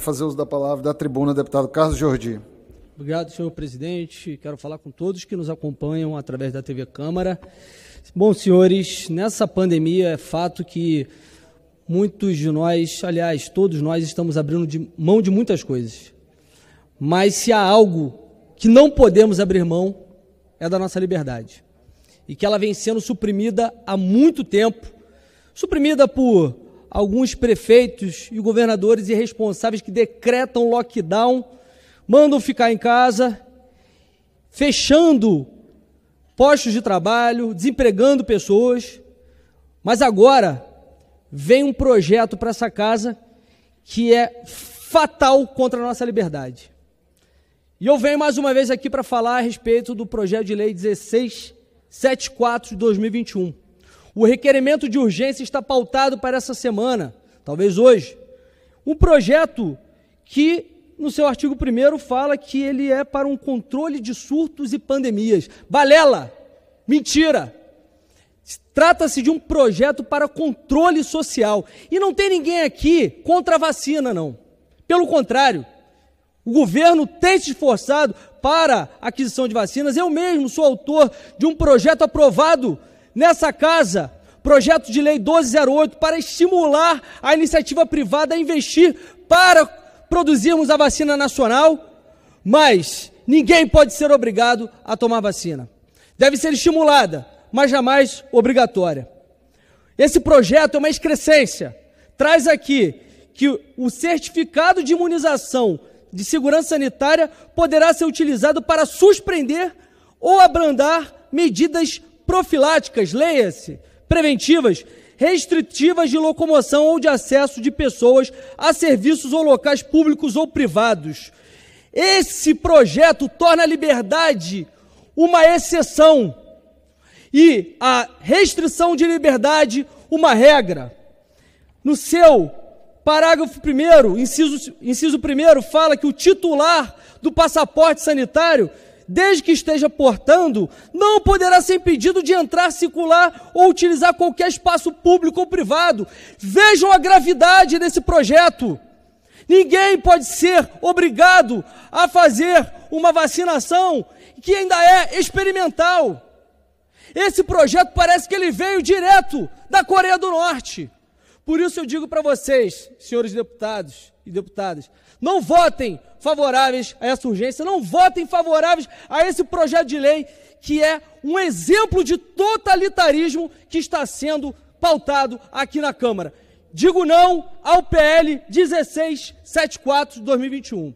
fazer uso da palavra da tribuna, deputado Carlos Jordi. Obrigado, senhor presidente. Quero falar com todos que nos acompanham através da TV Câmara. Bom, senhores, nessa pandemia é fato que muitos de nós, aliás, todos nós estamos abrindo de mão de muitas coisas. Mas se há algo que não podemos abrir mão é da nossa liberdade. E que ela vem sendo suprimida há muito tempo suprimida por alguns prefeitos e governadores irresponsáveis que decretam lockdown, mandam ficar em casa, fechando postos de trabalho, desempregando pessoas. Mas agora vem um projeto para essa casa que é fatal contra a nossa liberdade. E eu venho mais uma vez aqui para falar a respeito do projeto de lei 1674 de 2021 o requerimento de urgência está pautado para essa semana, talvez hoje. Um projeto que, no seu artigo 1, fala que ele é para um controle de surtos e pandemias. Balela! Mentira! Trata-se de um projeto para controle social. E não tem ninguém aqui contra a vacina, não. Pelo contrário, o governo tem se esforçado para a aquisição de vacinas. Eu mesmo sou autor de um projeto aprovado Nessa casa, projeto de lei 1208 para estimular a iniciativa privada a investir para produzirmos a vacina nacional, mas ninguém pode ser obrigado a tomar vacina. Deve ser estimulada, mas jamais obrigatória. Esse projeto é uma excrescência. Traz aqui que o certificado de imunização de segurança sanitária poderá ser utilizado para suspender ou abrandar medidas profiláticas, leia-se, preventivas, restritivas de locomoção ou de acesso de pessoas a serviços ou locais públicos ou privados. Esse projeto torna a liberdade uma exceção e a restrição de liberdade uma regra. No seu parágrafo 1, inciso, inciso 1, fala que o titular do passaporte sanitário desde que esteja portando, não poderá ser impedido de entrar, circular ou utilizar qualquer espaço público ou privado. Vejam a gravidade desse projeto. Ninguém pode ser obrigado a fazer uma vacinação que ainda é experimental. Esse projeto parece que ele veio direto da Coreia do Norte. Por isso eu digo para vocês, senhores deputados e deputadas, não votem favoráveis a essa urgência, não votem favoráveis a esse projeto de lei que é um exemplo de totalitarismo que está sendo pautado aqui na Câmara. Digo não ao PL 1674 de 2021.